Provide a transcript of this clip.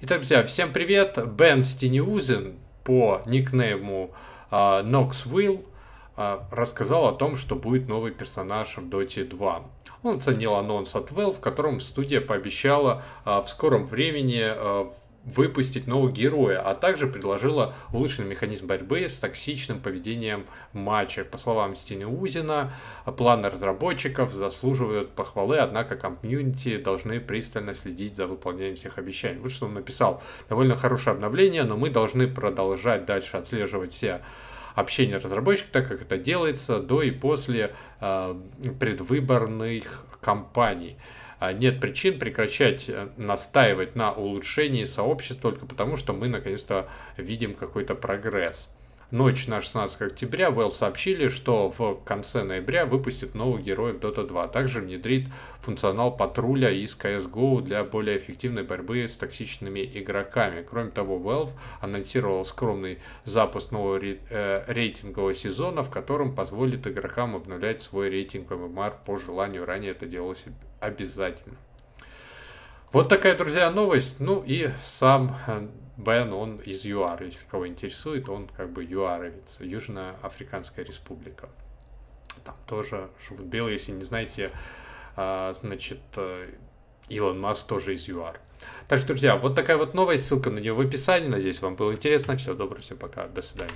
Итак, друзья, всем привет. Бен Стениузен по никнейму uh, а, Knoxville uh, а, рассказал о том, что будет новый персонаж в Доте 2. Он оценил анонс от Valve, в котором студия пообещала uh, в скором времени выпустить нового героя, а также предложила улучшенный механизм борьбы с токсичным поведением матча. По словам Стины Узина, планы разработчиков заслуживают похвалы, однако комьюнити должны пристально следить за выполнением всех обещаний. Вот что он написал. Довольно хорошее обновление, но мы должны продолжать дальше отслеживать все Общение разработчиков, так как это делается до и после э, предвыборных кампаний а нет причин прекращать э, настаивать на улучшении сообщества только потому, что мы наконец-то видим какой-то прогресс ночь на 16 октября Valve сообщили, что в конце ноября выпустит новых героев Dota 2. Также внедрит функционал патруля из CSGO для более эффективной борьбы с токсичными игроками. Кроме того, Valve анонсировал скромный запуск нового э, рейтингового сезона, в котором позволит игрокам обновлять свой рейтинг MMR по желанию. Ранее это делалось обязательно. Вот такая, друзья, новость. Ну и сам э, Бен, он из ЮАР, если кого интересует, он как бы юаровец, Южная Африканская республика. Там тоже живут белые, если не знаете, а, значит, э, Илон Маск тоже из ЮАР. Так что, друзья, вот такая вот новость, ссылка на нее в описании. Надеюсь, вам было интересно. Всего доброго, всем пока, до свидания.